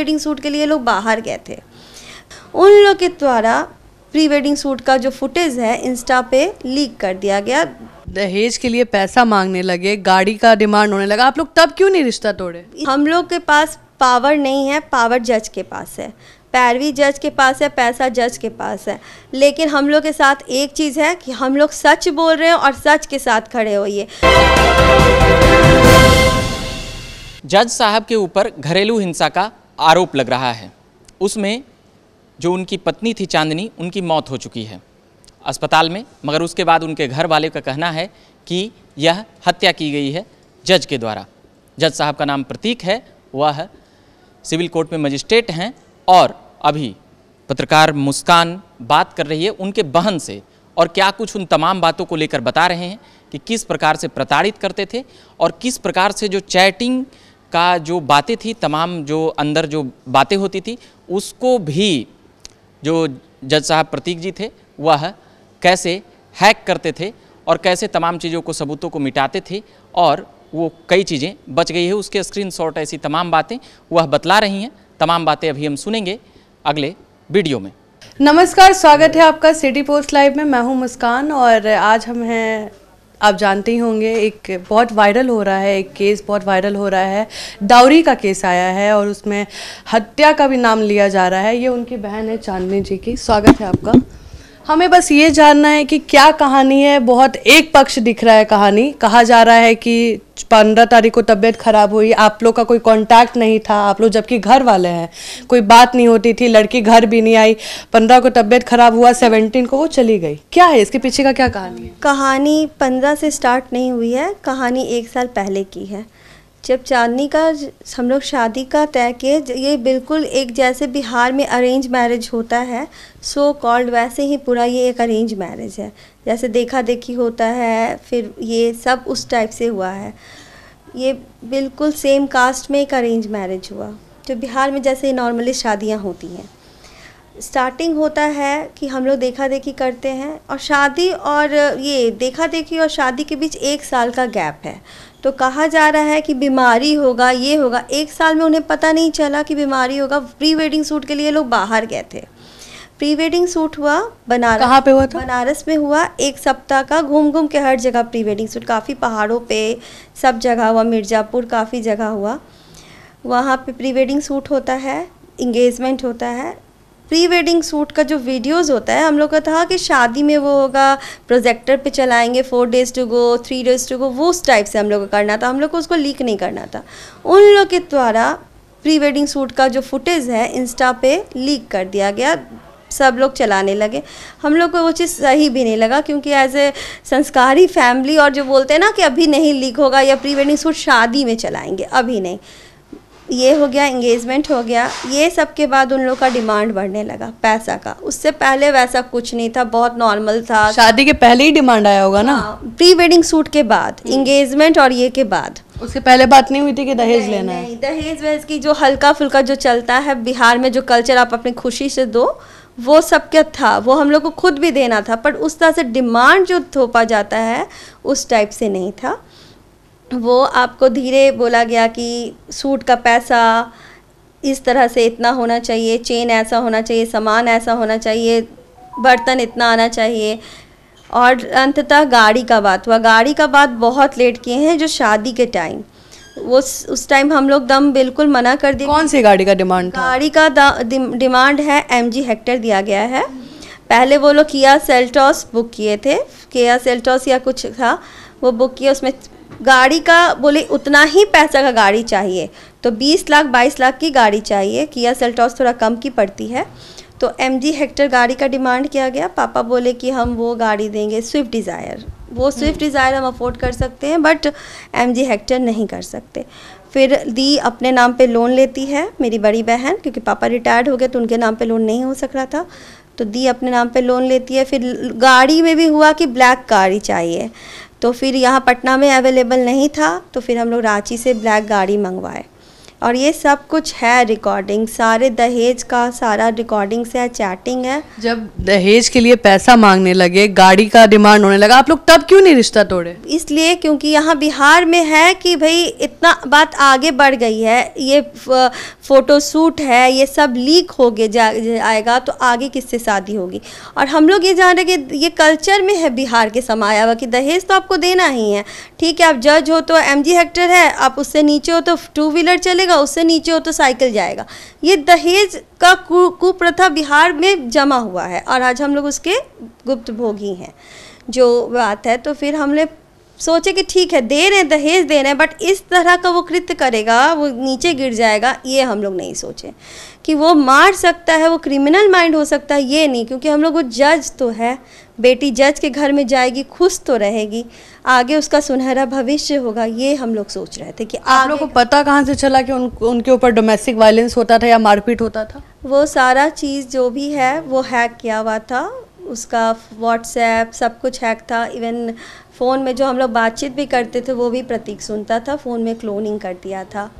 Wedding suit के लिए लोग बाहर गए थे उन लोग के द्वारा प्री वेडिंग सूट का जो फुटेज है इंस्टा पे लीक कर दिया गया दहेज के लिए पैसा मांगने लगे गाड़ी का डिमांड होने लगा आप लोग तब क्यों नहीं रिश्ता तोड़े हम लोग के पास पावर नहीं है पावर जज के पास है पैरवी जज के पास है पैसा जज के पास है लेकिन हम लोग के साथ एक चीज़ है कि हम लोग सच बोल रहे हैं और सच के साथ खड़े होइए जज साहब के ऊपर घरेलू हिंसा का आरोप लग रहा है उसमें जो उनकी पत्नी थी चांदनी उनकी मौत हो चुकी है अस्पताल में मगर उसके बाद उनके घर वाले का कहना है कि यह हत्या की गई है जज के द्वारा जज साहब का नाम प्रतीक है वह सिविल कोर्ट में मजिस्ट्रेट हैं और अभी पत्रकार मुस्कान बात कर रही है उनके बहन से और क्या कुछ उन तमाम बातों को लेकर बता रहे हैं कि किस प्रकार से प्रताड़ित करते थे और किस प्रकार से जो चैटिंग का जो बातें थी तमाम जो अंदर जो बातें होती थी उसको भी जो जज साहब प्रतीक जी थे वह कैसे हैक करते थे और कैसे तमाम चीज़ों को सबूतों को मिटाते थे और वो कई चीज़ें बच गई है उसके स्क्रीन शॉट ऐसी तमाम बातें वह बतला रही हैं तमाम बातें अभी हम सुनेंगे अगले वीडियो में नमस्कार स्वागत है आपका सिटी पोस्ट लाइव में मैं हूं मुस्कान और आज हम हैं आप जानते ही होंगे एक बहुत वायरल हो रहा है एक केस बहुत वायरल हो रहा है डाउरी का केस आया है और उसमें हत्या का भी नाम लिया जा रहा है ये उनकी बहन है चांदनी जी की स्वागत है आपका हमें बस ये जानना है कि क्या कहानी है बहुत एक पक्ष दिख रहा है कहानी कहा जा रहा है कि पंद्रह तारीख को तबीयत खराब हुई आप लोग का कोई कांटेक्ट नहीं था आप लोग जबकि घर वाले हैं कोई बात नहीं होती थी लड़की घर भी नहीं आई पंद्रह को तबीयत खराब हुआ सेवनटीन को वो चली गई क्या है इसके पीछे का क्या कहानी है कहानी पंद्रह से स्टार्ट नहीं हुई है कहानी एक साल पहले की है जब चांदनी का हम लोग शादी का तय किए ये बिल्कुल एक जैसे बिहार में अरेंज मैरिज होता है सो so कॉल्ड वैसे ही पूरा ये एक अरेंज मैरिज है जैसे देखा देखी होता है फिर ये सब उस टाइप से हुआ है ये बिल्कुल सेम कास्ट में एक अरेंज मैरिज हुआ जो बिहार में जैसे नॉर्मली शादियाँ होती हैं स्टार्टिंग होता है कि हम लोग देखा देखी करते हैं और शादी और ये देखा देखी और शादी के बीच एक साल का गैप है तो कहा जा रहा है कि बीमारी होगा ये होगा एक साल में उन्हें पता नहीं चला कि बीमारी होगा प्री वेडिंग सूट के लिए लोग बाहर गए थे प्री वेडिंग सूट हुआ बनारस कहाँ पे हुआ था बनारस में हुआ एक सप्ताह का घूम घूम के हर जगह प्री वेडिंग सूट काफ़ी पहाड़ों पे सब जगह हुआ मिर्ज़ापुर काफ़ी जगह हुआ वहाँ पे प्री वेडिंग सूट होता है इंगेजमेंट होता है प्री वेडिंग सूट का जो वीडियोस होता है हम लोग का था कि शादी में वो होगा प्रोजेक्टर पे चलाएंगे four days to go three days to go वो उस टाइप से हम लोग को करना था हम लोग को उसको लीक नहीं करना था उन लोग के द्वारा प्री वेडिंग सूट का जो फुटेज है इंस्टा पे लीक कर दिया गया सब लोग चलाने लगे हम लोग को वो चीज़ सही भी नहीं लगा क्योंकि एज ए संस्कारी फैमिली और जो बोलते हैं ना कि अभी नहीं लीक होगा या प्री वेडिंग सूट शादी में चलाएंगे अभी नहीं ये हो गया इंगेजमेंट हो गया ये सब के बाद उन लोग का डिमांड बढ़ने लगा पैसा का उससे पहले वैसा कुछ नहीं था बहुत नॉर्मल था शादी के पहले ही डिमांड आया होगा ना प्री वेडिंग सूट के बाद इंगेजमेंट हम्म। और ये के बाद उसके पहले बात नहीं हुई थी कि दहेज नहीं, लेना नहीं, है दहेज वहेज की जो हल्का फुल्का जो चलता है बिहार में जो कल्चर आप अपनी खुशी से दो वो सबका था वो हम लोग को खुद भी देना था पर उस तरह से डिमांड जो थोपा जाता है उस टाइप से नहीं था वो आपको धीरे बोला गया कि सूट का पैसा इस तरह से इतना होना चाहिए चेन ऐसा होना चाहिए सामान ऐसा होना चाहिए बर्तन इतना आना चाहिए और अंततः गाड़ी का बात हुआ गाड़ी का बात बहुत लेट किए हैं जो शादी के टाइम वो उस टाइम हम लोग दम बिल्कुल मना कर दिए कौन सी गाड़ी का डिमांड था गाड़ी का डिमांड है एम जी हेक्टर दिया गया है पहले वो लोग किया सेल्टॉस बुक किए थे किया सेल्टॉस या कुछ था वो बुक किया उसमें गाड़ी का बोले उतना ही पैसा का गाड़ी चाहिए तो 20 लाख 22 लाख की गाड़ी चाहिए किया सेल्टॉस थोड़ा कम की पड़ती है तो एम जी हेक्टर गाड़ी का डिमांड किया गया पापा बोले कि हम वो गाड़ी देंगे स्विफ्ट डिज़ायर वो स्विफ्ट हम्म। डिज़ायर हम अफोर्ड कर सकते हैं बट एम जी हेक्टर नहीं कर सकते फिर दी अपने नाम पे लोन लेती है मेरी बड़ी बहन क्योंकि पापा रिटायर्ड हो गए तो उनके नाम पे लोन नहीं हो सक रहा था तो दी अपने नाम पे लोन लेती है फिर गाड़ी में भी हुआ कि ब्लैक गाड़ी चाहिए तो फिर यहाँ पटना में अवेलेबल नहीं था तो फिर हम लोग रांची से ब्लैक गाड़ी मंगवाए और ये सब कुछ है रिकॉर्डिंग सारे दहेज का सारा रिकॉर्डिंग से है चैटिंग है जब दहेज के लिए पैसा मांगने लगे गाड़ी का डिमांड होने लगा आप लोग तब क्यों नहीं रिश्ता तोड़े इसलिए क्योंकि यहाँ बिहार में है कि भाई इतना बात आगे बढ़ गई है ये फोटोशूट है ये सब लीक हो गए जाएगा तो आगे किससे शादी होगी और हम लोग ये जान रहे कि ये कल्चर में है बिहार के समाया हुआ कि दहेज तो आपको देना ही है ठीक है आप जज हो तो एम जी हेक्टर है आप उससे नीचे हो तो टू व्हीलर चलेगा उससे नीचे हो तो साइकिल जाएगा ये दहेज का कुप्रथा बिहार में जमा हुआ है और आज हम लोग उसके गुप्त भोगी हैं जो बात है तो फिर हमने सोचे कि ठीक है दे रहे हैं दहेज दे रहे हैं बट इस तरह का वो कृत्य करेगा वो नीचे गिर जाएगा ये हम लोग नहीं सोचे कि वो मार सकता है वो क्रिमिनल माइंड हो सकता है ये नहीं क्योंकि हम लोग वो जज तो है बेटी जज के घर में जाएगी खुश तो रहेगी आगे उसका सुनहरा भविष्य होगा ये हम लोग सोच रहे थे कि आप लोगों को पता कहाँ से चला कि उन, उनके ऊपर डोमेस्टिक वायलेंस होता था या मारपीट होता था वो सारा चीज़ जो भी है वो हैक किया हुआ था उसका व्हाट्सएप सब कुछ हैक था इवन फ़ोन में जो हम लोग बातचीत भी करते थे वो भी प्रतीक सुनता था फ़ोन में क्लोनिंग कर दिया था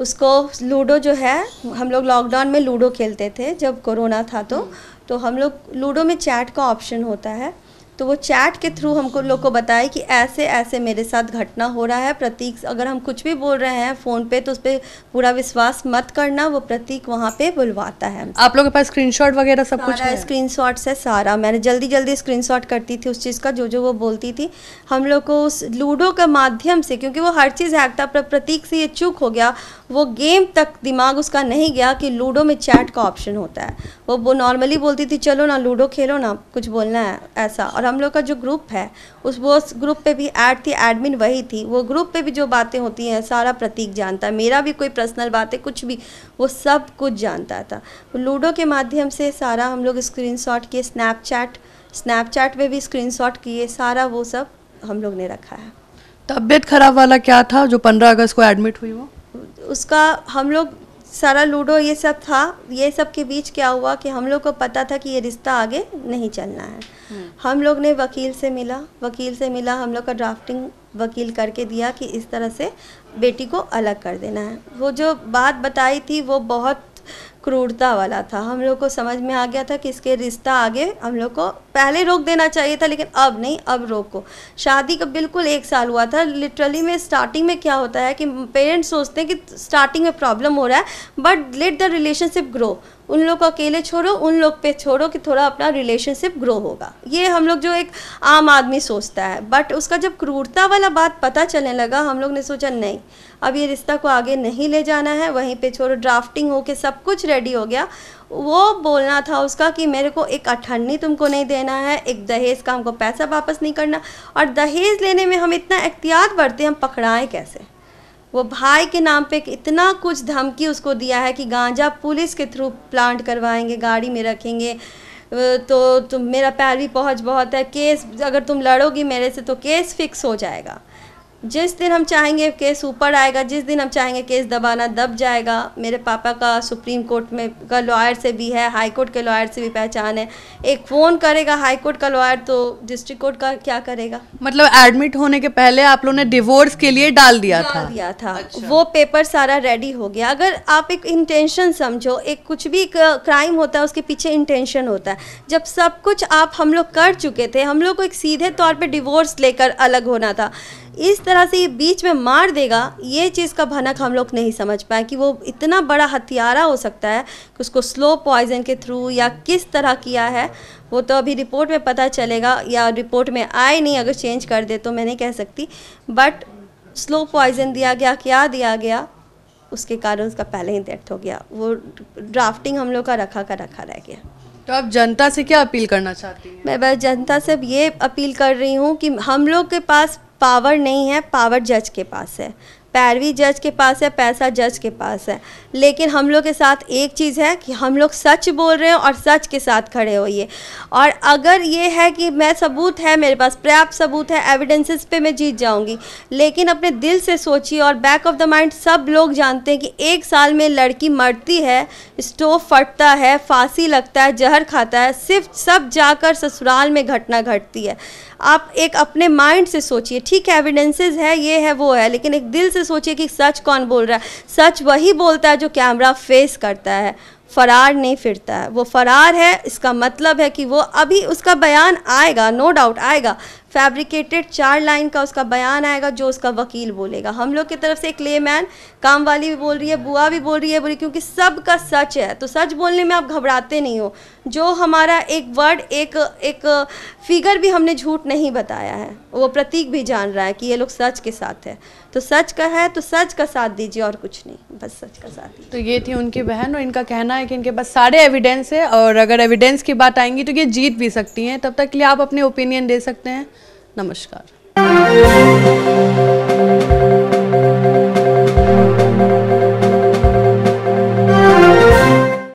उसको लूडो जो है हम लोग लॉकडाउन में लूडो खेलते थे जब कोरोना था तो तो हम लोग लूडो में चैट का ऑप्शन होता है तो वो चैट के थ्रू हमको लोग को बताए कि ऐसे ऐसे मेरे साथ घटना हो रहा है प्रतीक अगर हम कुछ भी बोल रहे हैं फ़ोन पे तो उस पर पूरा विश्वास मत करना वो प्रतीक वहाँ पे बुलवाता है आप लोगों के पास स्क्रीनशॉट वगैरह सब कुछ है स्क्रीन है सारा मैंने जल्दी जल्दी स्क्रीन करती थी उस चीज़ का जो जो वो बोलती थी हम लोग को उस लूडो के माध्यम से क्योंकि वो हर चीज़ हैक था प्रतीक से ये चूक हो गया वो गेम तक दिमाग उसका नहीं गया कि लूडो में चैट का ऑप्शन होता है वो वो नॉर्मली बोलती थी चलो ना लूडो खेलो ना कुछ बोलना है ऐसा और और हम लोग का जो ग्रुप है उस वो ग्रुप पे भी ऐड थी एडमिन वही थी वो ग्रुप पे भी जो बातें होती हैं सारा प्रतीक जानता है मेरा भी कोई पर्सनल बातें कुछ भी वो सब कुछ जानता था लूडो के माध्यम से सारा हम लोग स्क्रीन किए स्नैपचैट स्नैपचैट पर भी स्क्रीन किए सारा वो सब हम लोग ने रखा है तबीयत खराब वाला क्या था जो पंद्रह अगस्त को एडमिट हुई वो उसका हम लोग सारा लूडो ये सब था ये सब के बीच क्या हुआ कि हम लोग को पता था कि ये रिश्ता आगे नहीं चलना है हम्म। हम लोग ने वकील से मिला वकील से मिला हम लोग का ड्राफ्टिंग वकील करके दिया कि इस तरह से बेटी को अलग कर देना है वो जो बात बताई थी वो बहुत क्रूरता वाला था हम लोग को समझ में आ गया था कि इसके रिश्ता आगे हम लोग को पहले रोक देना चाहिए था लेकिन अब नहीं अब रोको शादी का बिल्कुल एक साल हुआ था लिटरली में स्टार्टिंग में क्या होता है कि पेरेंट्स सोचते हैं कि स्टार्टिंग में प्रॉब्लम हो रहा है but let the relationship grow उन लोग को अकेले छोड़ो उन लोग पे छोड़ो कि थोड़ा अपना रिलेशनशिप ग्रो होगा ये हम लोग जो एक आम आदमी सोचता है बट उसका जब क्रूरता वाला बात पता चलने लगा हम लोग ने सोचा नहीं अब ये रिश्ता को आगे नहीं ले जाना है वहीं पे छोड़ो ड्राफ्टिंग हो के सब कुछ रेडी हो गया वो बोलना था उसका कि मेरे को एक अठन्नी तुमको नहीं देना है एक दहेज का हमको पैसा वापस नहीं करना और दहेज लेने में हम इतना एहतियात बरते हम पकड़ाएँ कैसे वो भाई के नाम पे इतना कुछ धमकी उसको दिया है कि गांजा पुलिस के थ्रू प्लांट करवाएंगे गाड़ी में रखेंगे तो तुम मेरा पैर भी पहुँच बहुत है केस अगर तुम लड़ोगी मेरे से तो केस फिक्स हो जाएगा जिस दिन हम चाहेंगे केस ऊपर आएगा जिस दिन हम चाहेंगे केस दबाना दब जाएगा मेरे पापा का सुप्रीम कोर्ट में का लॉयर से भी है हाई कोर्ट के लॉयर से भी पहचान है एक फ़ोन करेगा हाई कोर्ट का लॉयर तो डिस्ट्रिक्ट कोर्ट का क्या करेगा मतलब एडमिट होने के पहले आप लोगों ने डिवोर्स के लिए डाल दिया डाल था दिया था अच्छा। वो पेपर सारा रेडी हो गया अगर आप एक इंटेंशन समझो एक कुछ भी क्राइम uh, होता है उसके पीछे इंटेंशन होता है जब सब कुछ आप हम लोग कर चुके थे हम लोग को एक सीधे तौर पर डिवोर्स लेकर अलग होना था इस तरह से ये बीच में मार देगा ये चीज़ का भनक हम लोग नहीं समझ पाए कि वो इतना बड़ा हथियारा हो सकता है कि उसको स्लो पॉइजन के थ्रू या किस तरह किया है वो तो अभी रिपोर्ट में पता चलेगा या रिपोर्ट में आए नहीं अगर चेंज कर दे तो मैं नहीं कह सकती बट स्लो पॉइजन दिया गया क्या दिया गया उसके कारण उसका पहले ही डेथ हो गया वो ड्राफ्टिंग हम लोग का रखा का रखा रह गया तो आप जनता से क्या अपील करना चाहती हैं मैं बस जनता से अब ये अपील कर रही हूँ कि हम लोग के पास पावर नहीं है पावर जज के पास है पैरवी जज के पास है पैसा जज के पास है लेकिन हम लोग के साथ एक चीज़ है कि हम लोग सच बोल रहे हैं और सच के साथ खड़े होइए और अगर ये है कि मैं सबूत है मेरे पास पर्याप्त सबूत है एविडेंसेस पे मैं जीत जाऊंगी लेकिन अपने दिल से सोचिए और बैक ऑफ द माइंड सब लोग जानते हैं कि एक साल में लड़की मरती है स्टोव फटता है फांसी लगता है जहर खाता है सिर्फ सब जाकर ससुराल में घटना घटती है आप एक अपने माइंड से सोचिए ठीक है एविडेंसेज है ये है वो है लेकिन एक दिल से सोचिए कि सच कौन बोल रहा है सच वही बोलता है जो कैमरा फेस करता है फरार नहीं फिरता है वो फरार है इसका मतलब है कि वो अभी उसका बयान आएगा नो डाउट आएगा फैब्रिकेटेड चार लाइन का उसका बयान आएगा जो उसका वकील बोलेगा हम लोग की तरफ से ले मैन काम वाली भी बोल रही है बुआ भी बोल रही है बोली क्योंकि सब का सच है तो सच बोलने में आप घबराते नहीं हो जो हमारा एक वर्ड एक एक फिगर भी हमने झूठ नहीं बताया है वो प्रतीक भी जान रहा है कि ये लोग सच के साथ है तो सच का है तो सच का साथ दीजिए और कुछ नहीं बस सच का साथ तो ये थी उनकी बहन और इनका कहना है कि इनके पास सारे एविडेंस है और अगर एविडेंस की बात आएंगी तो ये जीत भी सकती हैं तब तक के लिए आप अपने ओपिनियन दे सकते हैं नमस्कार